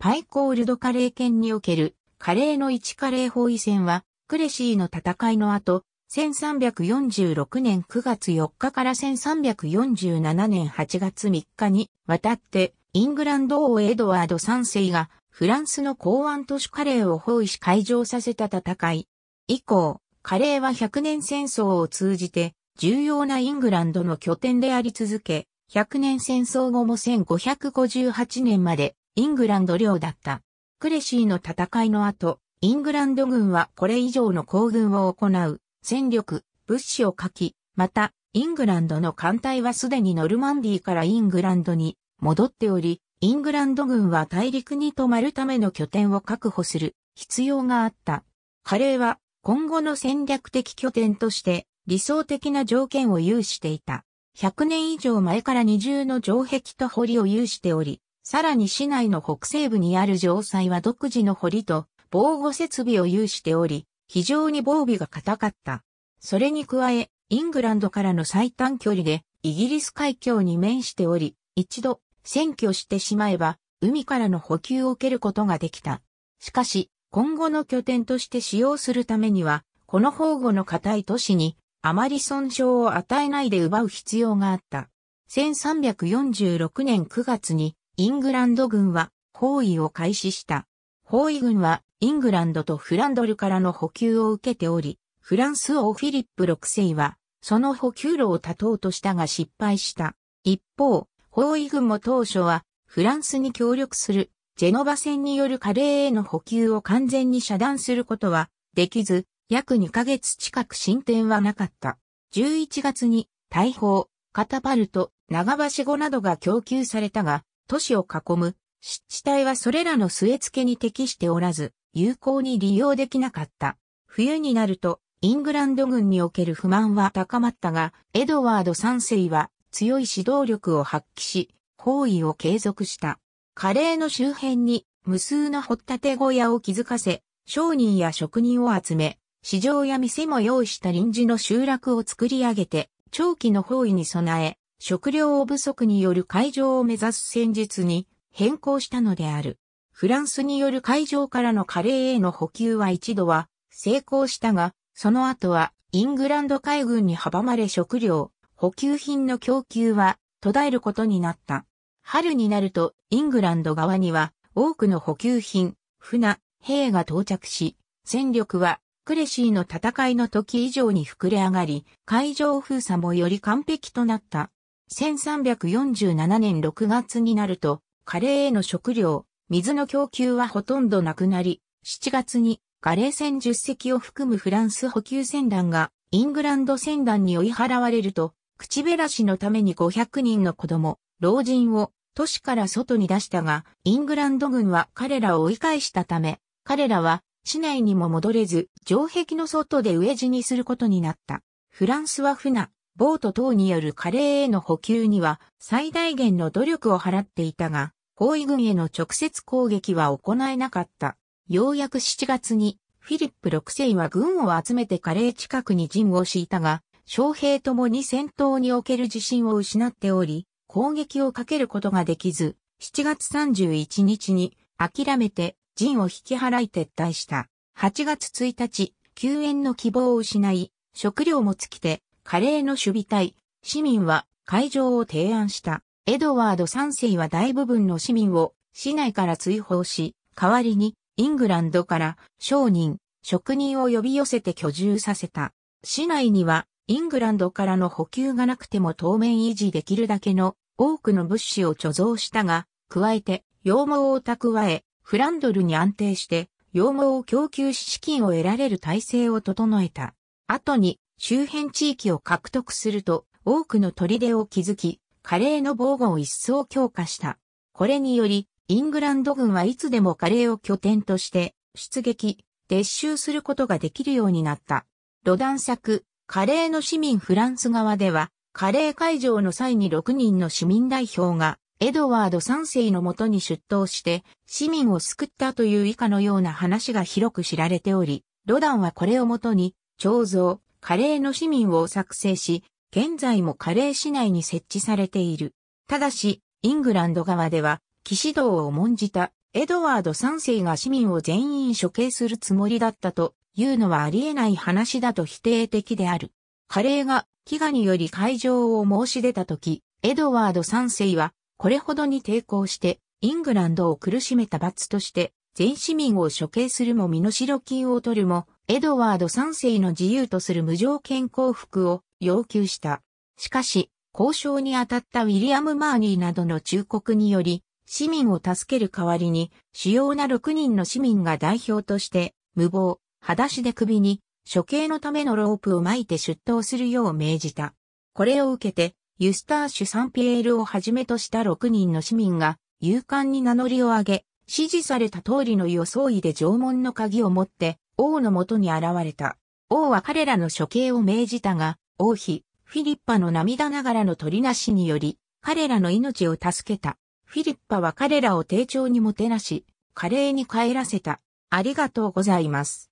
パイコールドカレー圏におけるカレーの一カレー包囲戦は、クレシーの戦いの後、1346年9月4日から1347年8月3日に渡って、イングランド王エドワード3世がフランスの港湾都市カレーを包囲し会場させた戦い。以降、カレーは100年戦争を通じて重要なイングランドの拠点であり続け、100年戦争後も1558年までイングランド領だった。クレシーの戦いの後、イングランド軍はこれ以上の行軍を行う、戦力、物資を書き、また、イングランドの艦隊はすでにノルマンディーからイングランドに戻っており、イングランド軍は大陸に泊まるための拠点を確保する必要があった。カレーは今後の戦略的拠点として理想的な条件を有していた。100年以上前から二重の城壁と堀を有しており、さらに市内の北西部にある城塞は独自の堀と防護設備を有しており、非常に防備が固かった。それに加え、イングランドからの最短距離でイギリス海峡に面しており、一度占拠してしまえば海からの補給を受けることができた。しかし、今後の拠点として使用するためには、この保護の固い都市にあまり損傷を与えないで奪う必要があった。1346年9月にイングランド軍は包囲を開始した。包囲軍はイングランドとフランドルからの補給を受けており、フランス王フィリップ6世は、その補給路を断とうとしたが失敗した。一方、包囲軍も当初は、フランスに協力する、ジェノバ戦によるカレーへの補給を完全に遮断することは、できず、約2ヶ月近く進展はなかった。11月に、大砲、カタパルト、長橋語などが供給されたが、都市を囲む湿地帯はそれらの据え付けに適しておらず、有効に利用できなかった。冬になると、イングランド軍における不満は高まったが、エドワード3世は強い指導力を発揮し、包囲を継続した。カレーの周辺に無数の掘ったて小屋を築かせ、商人や職人を集め、市場や店も用意した臨時の集落を作り上げて、長期の包囲に備え、食料不足による海上を目指す戦術に変更したのである。フランスによる海上からのカレーへの補給は一度は成功したが、その後はイングランド海軍に阻まれ食料、補給品の供給は途絶えることになった。春になるとイングランド側には多くの補給品、船、兵が到着し、戦力はクレシーの戦いの時以上に膨れ上がり、海上封鎖もより完璧となった。1347年6月になると、カレーへの食料、水の供給はほとんどなくなり、7月にガレー船10隻を含むフランス補給船団がイングランド船団に追い払われると、口べらしのために500人の子供、老人を都市から外に出したが、イングランド軍は彼らを追い返したため、彼らは市内にも戻れず、城壁の外で飢え死にすることになった。フランスは船、ボート等によるカレーへの補給には最大限の努力を払っていたが、包囲軍への直接攻撃は行えなかった。ようやく7月に、フィリップ6世は軍を集めてカレー近くに陣を敷いたが、将兵ともに戦闘における自信を失っており、攻撃をかけることができず、7月31日に諦めて陣を引き払い撤退した。8月1日、救援の希望を失い、食料も尽きてカレーの守備隊、市民は会場を提案した。エドワード3世は大部分の市民を市内から追放し、代わりにイングランドから商人、職人を呼び寄せて居住させた。市内にはイングランドからの補給がなくても当面維持できるだけの多くの物資を貯蔵したが、加えて羊毛を蓄え、フランドルに安定して羊毛を供給し資金を得られる体制を整えた。後に周辺地域を獲得すると多くの砦を築き、カレーの防護を一層強化した。これにより、イングランド軍はいつでもカレーを拠点として、出撃、撤収することができるようになった。ロダン作、カレーの市民フランス側では、カレー会場の際に6人の市民代表が、エドワード3世のもとに出頭して、市民を救ったという以下のような話が広く知られており、ロダンはこれをもとに、彫像、カレーの市民を作成し、現在もカレー市内に設置されている。ただし、イングランド側では、騎士道を重んじたエドワード3世が市民を全員処刑するつもりだったというのはありえない話だと否定的である。カレーが飢餓により会場を申し出たとき、エドワード3世はこれほどに抵抗してイングランドを苦しめた罰として全市民を処刑するも身の代金を取るもエドワード3世の自由とする無条件降伏を要求した。しかし、交渉に当たったウィリアム・マーニーなどの忠告により、市民を助ける代わりに、主要な6人の市民が代表として、無謀、裸足で首に、処刑のためのロープを巻いて出頭するよう命じた。これを受けて、ユスターシュ・サンピエールをはじめとした6人の市民が、勇敢に名乗りを上げ、指示された通りの予想で縄文の鍵を持って、王のもとに現れた。王は彼らの処刑を命じたが、王妃、フィリッパの涙ながらの取りなしにより、彼らの命を助けた。フィリッパは彼らを丁重にもてなし、華麗に帰らせた。ありがとうございます。